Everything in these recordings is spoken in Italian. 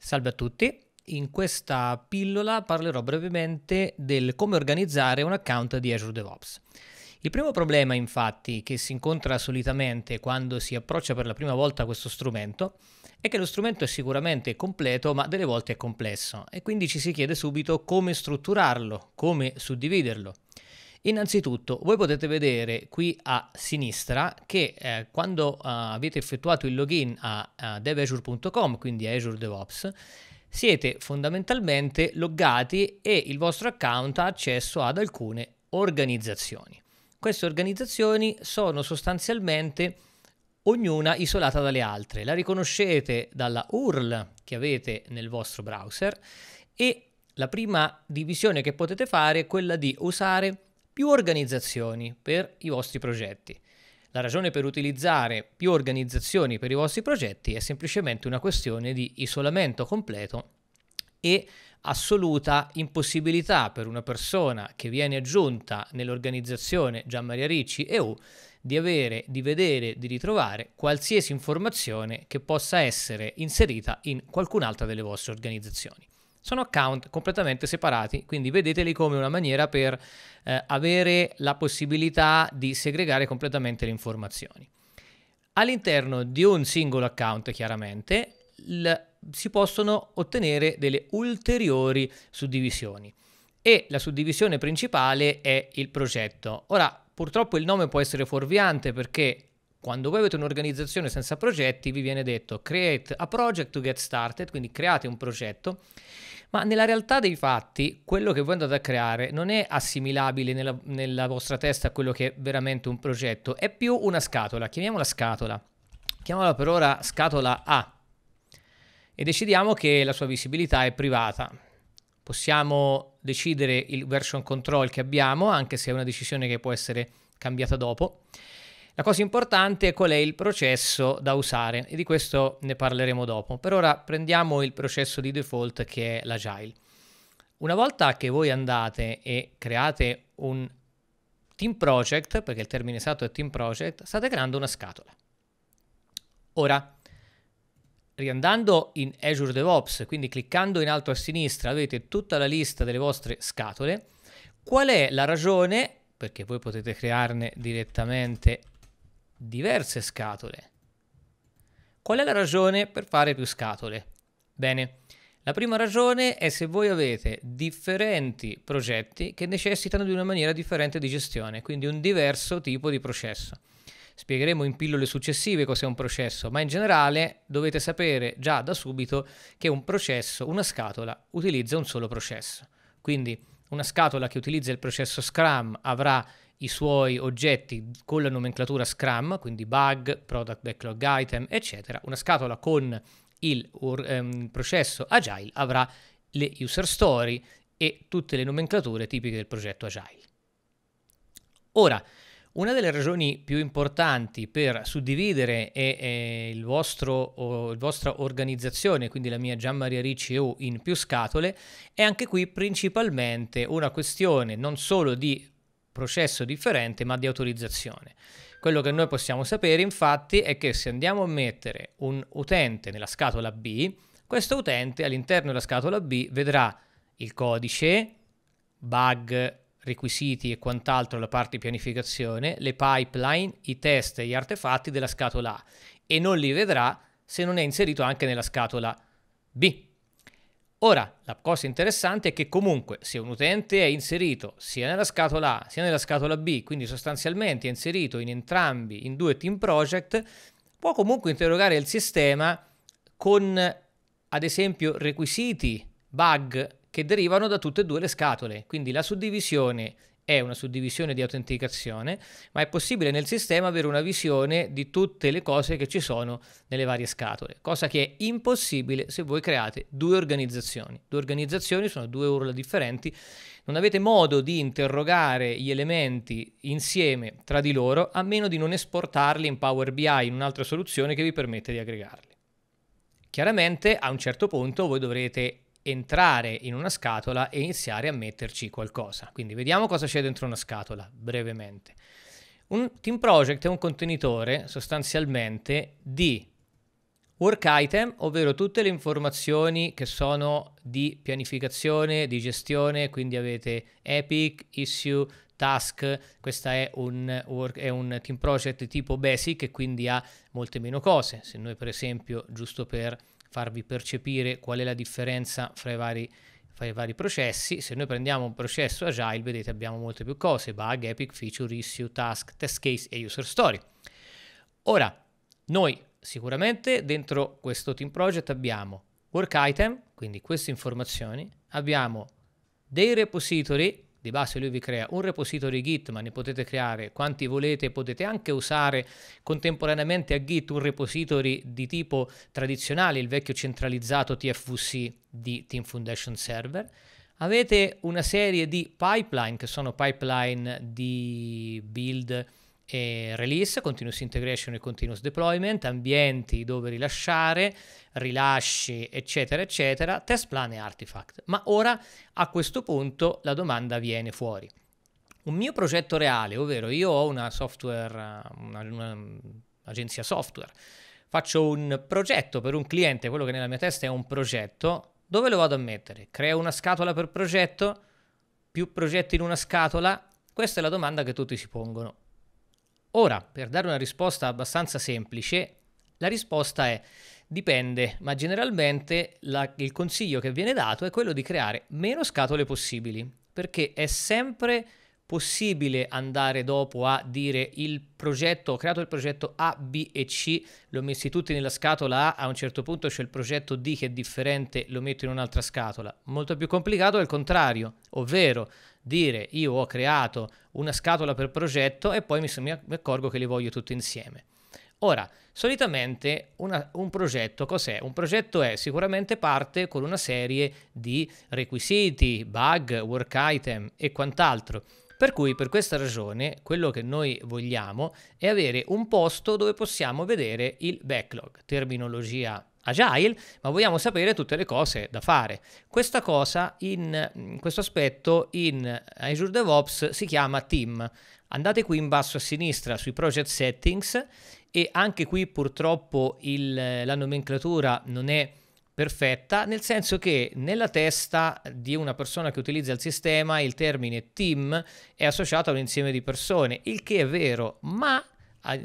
Salve a tutti, in questa pillola parlerò brevemente del come organizzare un account di Azure DevOps. Il primo problema infatti che si incontra solitamente quando si approccia per la prima volta a questo strumento è che lo strumento è sicuramente completo ma delle volte è complesso e quindi ci si chiede subito come strutturarlo, come suddividerlo. Innanzitutto voi potete vedere qui a sinistra che eh, quando eh, avete effettuato il login a, a devazure.com, quindi a Azure DevOps, siete fondamentalmente loggati e il vostro account ha accesso ad alcune organizzazioni. Queste organizzazioni sono sostanzialmente ognuna isolata dalle altre. La riconoscete dalla URL che avete nel vostro browser e la prima divisione che potete fare è quella di usare più organizzazioni per i vostri progetti. La ragione per utilizzare più organizzazioni per i vostri progetti è semplicemente una questione di isolamento completo e assoluta impossibilità per una persona che viene aggiunta nell'organizzazione Gian Maria Ricci EU di avere, di vedere, di ritrovare qualsiasi informazione che possa essere inserita in qualcun'altra delle vostre organizzazioni sono account completamente separati, quindi vedeteli come una maniera per eh, avere la possibilità di segregare completamente le informazioni. All'interno di un singolo account, chiaramente, si possono ottenere delle ulteriori suddivisioni e la suddivisione principale è il progetto. Ora, purtroppo il nome può essere fuorviante perché quando voi avete un'organizzazione senza progetti, vi viene detto create a project to get started, quindi create un progetto, ma nella realtà dei fatti quello che voi andate a creare non è assimilabile nella, nella vostra testa a quello che è veramente un progetto, è più una scatola, chiamiamola scatola, chiamiamola per ora scatola A e decidiamo che la sua visibilità è privata. Possiamo decidere il version control che abbiamo, anche se è una decisione che può essere cambiata dopo la cosa importante è qual è il processo da usare e di questo ne parleremo dopo. Per ora prendiamo il processo di default che è l'agile. Una volta che voi andate e create un team project, perché il termine esatto è team project, state creando una scatola. Ora, riandando in Azure DevOps, quindi cliccando in alto a sinistra, avete tutta la lista delle vostre scatole. Qual è la ragione, perché voi potete crearne direttamente diverse scatole. Qual è la ragione per fare più scatole? Bene, la prima ragione è se voi avete differenti progetti che necessitano di una maniera differente di gestione, quindi un diverso tipo di processo. Spiegheremo in pillole successive cos'è un processo, ma in generale dovete sapere già da subito che un processo, una scatola, utilizza un solo processo. Quindi una scatola che utilizza il processo Scrum avrà i suoi oggetti con la nomenclatura Scrum, quindi bug, product backlog item, eccetera. Una scatola con il um, processo Agile avrà le user story e tutte le nomenclature tipiche del progetto Agile. Ora, una delle ragioni più importanti per suddividere e, e il vostro, la vostra organizzazione, quindi la mia Gianmaria Ricci EU in più scatole, è anche qui principalmente una questione non solo di processo differente ma di autorizzazione. Quello che noi possiamo sapere infatti è che se andiamo a mettere un utente nella scatola B, questo utente all'interno della scatola B vedrà il codice, bug, requisiti e quant'altro la parte di pianificazione, le pipeline, i test e gli artefatti della scatola A e non li vedrà se non è inserito anche nella scatola B. Ora, la cosa interessante è che comunque se un utente è inserito sia nella scatola A sia nella scatola B, quindi sostanzialmente è inserito in entrambi, in due team project, può comunque interrogare il sistema con ad esempio requisiti, bug che derivano da tutte e due le scatole, quindi la suddivisione è una suddivisione di autenticazione, ma è possibile nel sistema avere una visione di tutte le cose che ci sono nelle varie scatole, cosa che è impossibile se voi create due organizzazioni. Due organizzazioni sono due URL differenti, non avete modo di interrogare gli elementi insieme tra di loro a meno di non esportarli in Power BI in un'altra soluzione che vi permette di aggregarli. Chiaramente a un certo punto voi dovrete entrare in una scatola e iniziare a metterci qualcosa. Quindi vediamo cosa c'è dentro una scatola, brevemente. Un team project è un contenitore sostanzialmente di work item, ovvero tutte le informazioni che sono di pianificazione, di gestione, quindi avete epic, issue, task, questo è un, è un team project tipo basic e quindi ha molte meno cose. Se noi per esempio, giusto per farvi percepire qual è la differenza fra i vari i vari processi. Se noi prendiamo un processo agile, vedete abbiamo molte più cose, bug, epic, feature, issue, task, test case e user story. Ora, noi sicuramente dentro questo team project abbiamo work item, quindi queste informazioni, abbiamo dei repository di base lui vi crea un repository Git, ma ne potete creare quanti volete, potete anche usare contemporaneamente a Git un repository di tipo tradizionale, il vecchio centralizzato TFVC di Team Foundation Server. Avete una serie di pipeline che sono pipeline di build eh, release, continuous integration e continuous deployment, ambienti dove rilasciare, rilasci, eccetera, eccetera, test plan e artifact. Ma ora a questo punto la domanda viene fuori. Un mio progetto reale, ovvero io ho una software, un'agenzia software, faccio un progetto per un cliente, quello che nella mia testa è un progetto, dove lo vado a mettere? Creo una scatola per progetto? Più progetti in una scatola? Questa è la domanda che tutti si pongono. Ora, per dare una risposta abbastanza semplice, la risposta è dipende, ma generalmente la, il consiglio che viene dato è quello di creare meno scatole possibili, perché è sempre possibile andare dopo a dire il progetto, ho creato il progetto A, B e C, li ho messi tutti nella scatola A, a un certo punto c'è il progetto D che è differente, lo metto in un'altra scatola. Molto più complicato è il contrario, ovvero dire io ho creato una scatola per progetto e poi mi, mi accorgo che li voglio tutti insieme. Ora, solitamente una, un progetto cos'è? Un progetto è sicuramente parte con una serie di requisiti, bug, work item e quant'altro. Per cui per questa ragione quello che noi vogliamo è avere un posto dove possiamo vedere il backlog, terminologia agile, ma vogliamo sapere tutte le cose da fare. Questa cosa, in, in questo aspetto, in Azure DevOps si chiama team. Andate qui in basso a sinistra sui project settings e anche qui purtroppo il, la nomenclatura non è perfetta, nel senso che nella testa di una persona che utilizza il sistema il termine team è associato a un insieme di persone, il che è vero, ma a,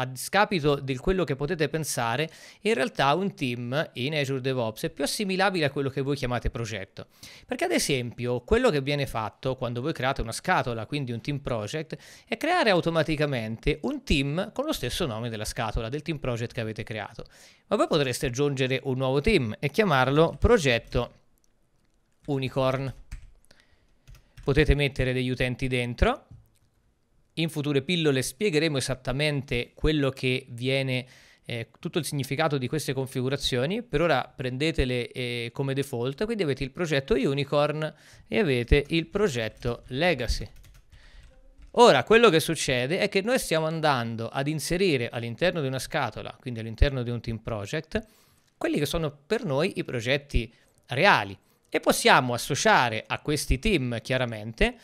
a, scapito di quello che potete pensare, in realtà un team in Azure DevOps è più assimilabile a quello che voi chiamate progetto. Perché ad esempio quello che viene fatto quando voi create una scatola, quindi un team project, è creare automaticamente un team con lo stesso nome della scatola, del team project che avete creato. Ma voi potreste aggiungere un nuovo team e chiamarlo progetto unicorn. Potete mettere degli utenti dentro in future pillole spiegheremo esattamente quello che viene eh, tutto il significato di queste configurazioni. Per ora prendetele eh, come default, quindi avete il progetto Unicorn e avete il progetto Legacy. Ora, quello che succede è che noi stiamo andando ad inserire all'interno di una scatola, quindi all'interno di un team project, quelli che sono per noi i progetti reali e possiamo associare a questi team chiaramente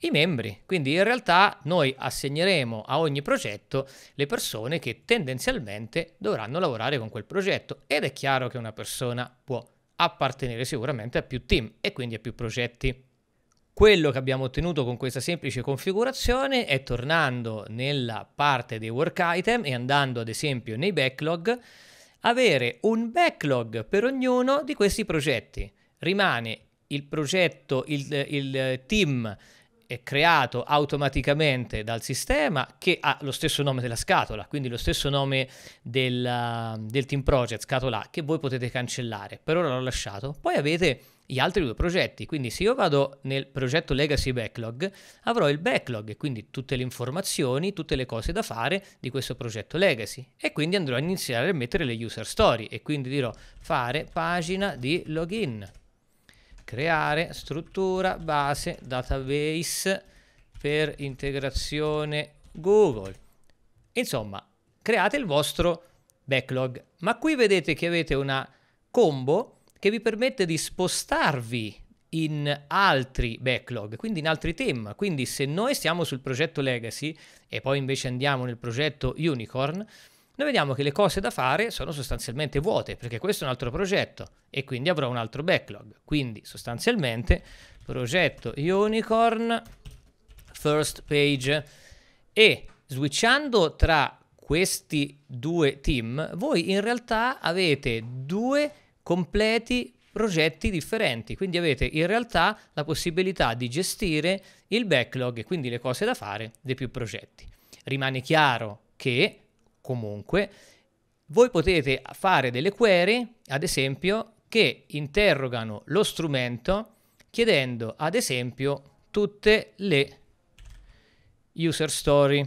i membri. Quindi in realtà noi assegneremo a ogni progetto le persone che tendenzialmente dovranno lavorare con quel progetto ed è chiaro che una persona può appartenere sicuramente a più team e quindi a più progetti. Quello che abbiamo ottenuto con questa semplice configurazione è tornando nella parte dei work item e andando ad esempio nei backlog, avere un backlog per ognuno di questi progetti. Rimane il progetto, il, il team è creato automaticamente dal sistema che ha lo stesso nome della scatola, quindi lo stesso nome del, del team project, scatola che voi potete cancellare. Per ora l'ho lasciato. Poi avete gli altri due progetti, quindi se io vado nel progetto Legacy Backlog avrò il backlog, quindi tutte le informazioni, tutte le cose da fare di questo progetto Legacy e quindi andrò a iniziare a mettere le user story e quindi dirò fare pagina di login creare struttura base database per integrazione Google. Insomma, create il vostro backlog. Ma qui vedete che avete una combo che vi permette di spostarvi in altri backlog, quindi in altri team. Quindi se noi stiamo sul progetto Legacy e poi invece andiamo nel progetto Unicorn, noi vediamo che le cose da fare sono sostanzialmente vuote, perché questo è un altro progetto e quindi avrò un altro backlog. Quindi sostanzialmente progetto unicorn first page e switchando tra questi due team, voi in realtà avete due completi progetti differenti, quindi avete in realtà la possibilità di gestire il backlog e quindi le cose da fare dei più progetti. Rimane chiaro che comunque, voi potete fare delle query, ad esempio, che interrogano lo strumento chiedendo, ad esempio, tutte le user story.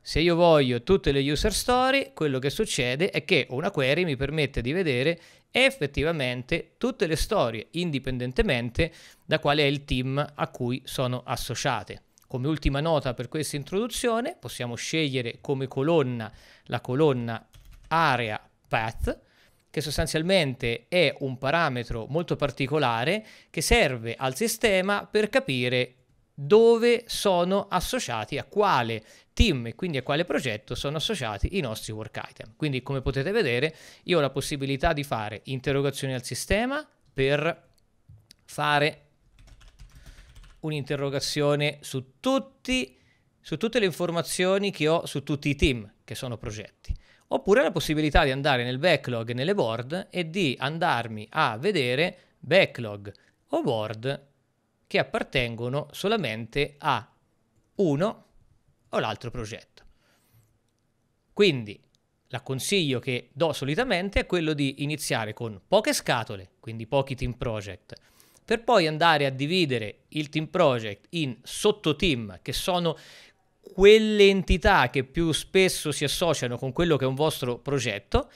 Se io voglio tutte le user story, quello che succede è che una query mi permette di vedere effettivamente tutte le storie, indipendentemente da qual è il team a cui sono associate. Come ultima nota per questa introduzione possiamo scegliere come colonna la colonna area path che sostanzialmente è un parametro molto particolare che serve al sistema per capire dove sono associati, a quale team e quindi a quale progetto sono associati i nostri work item. Quindi come potete vedere io ho la possibilità di fare interrogazioni al sistema per fare un'interrogazione su, tutti, su tutte le informazioni che ho su tutti i team che sono progetti. Oppure la possibilità di andare nel backlog nelle board e di andarmi a vedere backlog o board che appartengono solamente a uno o l'altro progetto. Quindi la consiglio che do solitamente è quello di iniziare con poche scatole, quindi pochi team project, per poi andare a dividere il team project in sottoteam, che sono quelle entità che più spesso si associano con quello che è un vostro progetto,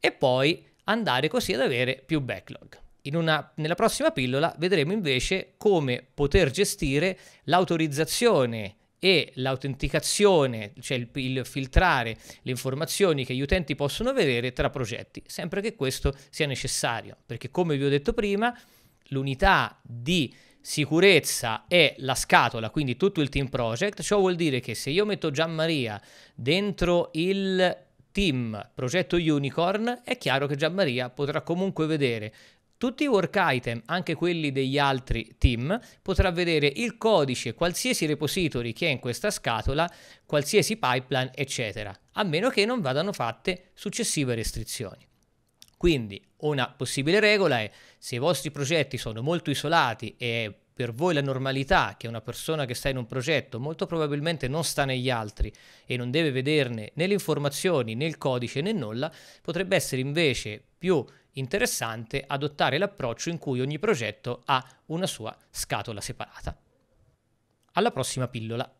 e poi andare così ad avere più backlog. Una, nella prossima pillola vedremo invece come poter gestire l'autorizzazione e l'autenticazione, cioè il, il, filtrare le informazioni che gli utenti possono vedere tra progetti, sempre che questo sia necessario, perché come vi ho detto prima, l'unità di sicurezza è la scatola, quindi tutto il team project, ciò vuol dire che se io metto Gianmaria dentro il team progetto unicorn, è chiaro che Gianmaria potrà comunque vedere tutti i work item, anche quelli degli altri team, potrà vedere il codice, qualsiasi repository che è in questa scatola, qualsiasi pipeline, eccetera, a meno che non vadano fatte successive restrizioni. Quindi una possibile regola è se i vostri progetti sono molto isolati e per voi la normalità che una persona che sta in un progetto molto probabilmente non sta negli altri e non deve vederne né le informazioni né il codice né nulla, potrebbe essere invece più interessante adottare l'approccio in cui ogni progetto ha una sua scatola separata. Alla prossima pillola!